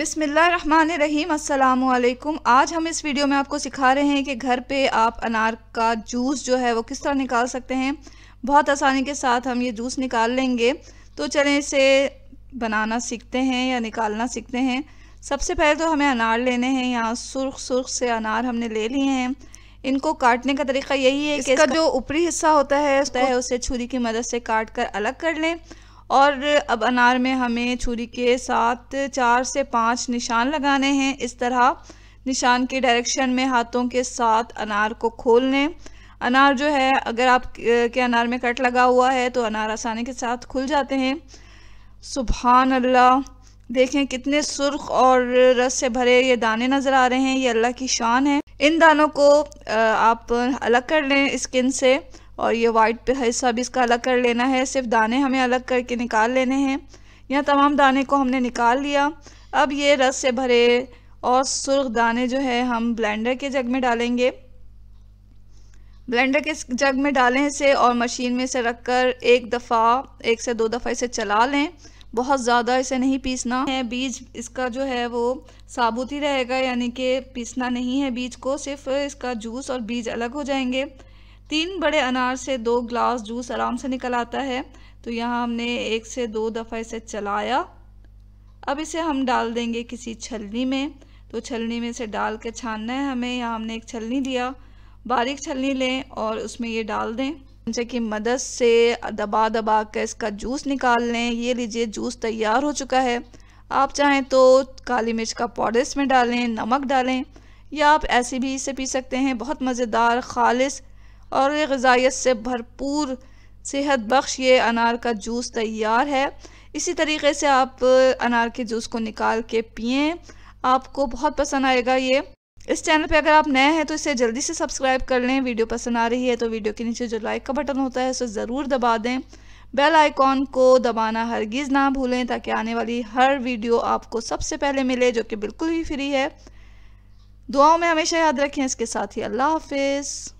अस्सलाम वालेकुम आज हम इस वीडियो में आपको सिखा रहे हैं कि घर पे आप अनार का जूस जो है वो किस तरह निकाल सकते हैं बहुत आसानी के साथ हम ये जूस निकाल लेंगे तो चलें इसे बनाना सीखते हैं या निकालना सीखते हैं सबसे पहले तो हमें अनार लेने हैं यहाँ सुर्ख सुर्ख से अनार हमने ले लिए हैं इनको काटने का तरीका यही है कि इसका जो ऊपरी हिस्सा होता है होता है उसे छुरी की मदद से काट कर अलग कर लें और अब अनार में हमें छुरी के साथ चार से पाँच निशान लगाने हैं इस तरह निशान के डायरेक्शन में हाथों के साथ अनार को खोल लें अनार जो है अगर आप के अनार में कट लगा हुआ है तो अनार आसानी के साथ खुल जाते हैं सुबहान अल्लाह देखें कितने सुर्ख और रस से भरे ये दाने नज़र आ रहे हैं ये अल्लाह की शान है इन दानों को आप अलग कर लें स्किन से और ये वाइट हिस्सा भी इसका अलग कर लेना है सिर्फ दाने हमें अलग करके निकाल लेने हैं यहाँ तमाम दाने को हमने निकाल लिया अब ये रस से भरे और सुर्ख दाने जो है हम ब्लेंडर के जग में डालेंगे ब्लेंडर के जग में डालें इसे और मशीन में से रख कर एक दफ़ा एक से दो दफ़ा इसे चला लें बहुत ज़्यादा इसे नहीं पीसना है बीज इसका जो है वो साबुत ही रहेगा यानी कि पीसना नहीं है बीज को सिर्फ इसका जूस और बीज अलग हो जाएंगे तीन बड़े अनार से दो ग्लास जूस आराम से निकल आता है तो यहाँ हमने एक से दो दफ़ा इसे चलाया अब इसे हम डाल देंगे किसी छलनी में तो छलनी में से डाल के छानना है हमें यहाँ हमने एक छलनी लिया बारीक छलनी लें और उसमें ये डाल दें जैसे कि मदद से दबा दबा कर इसका जूस निकाल लें ये लीजिए जूस तैयार हो चुका है आप चाहें तो काली मिर्च का पाउडर इसमें डालें नमक डालें या आप ऐसे भी इसे पी सकते हैं बहुत मज़ेदार खालिश और गजाइत से भरपूर सेहत बख्श ये अनार का जूस तैयार है इसी तरीके से आप अनार के जूस को निकाल के पिए आपको बहुत पसंद आएगा ये इस चैनल पे अगर आप नए हैं तो इसे जल्दी से सब्सक्राइब कर लें वीडियो पसंद आ रही है तो वीडियो के नीचे जो लाइक का बटन होता है उसे ज़रूर दबा दें बेल आइकॉन को दबाना हरगिज़ ना भूलें ताकि आने वाली हर वीडियो आपको सबसे पहले मिले जो कि बिल्कुल ही फ्री है दुआओं में हमेशा याद रखें इसके साथ ही अल्लाह हाफिज़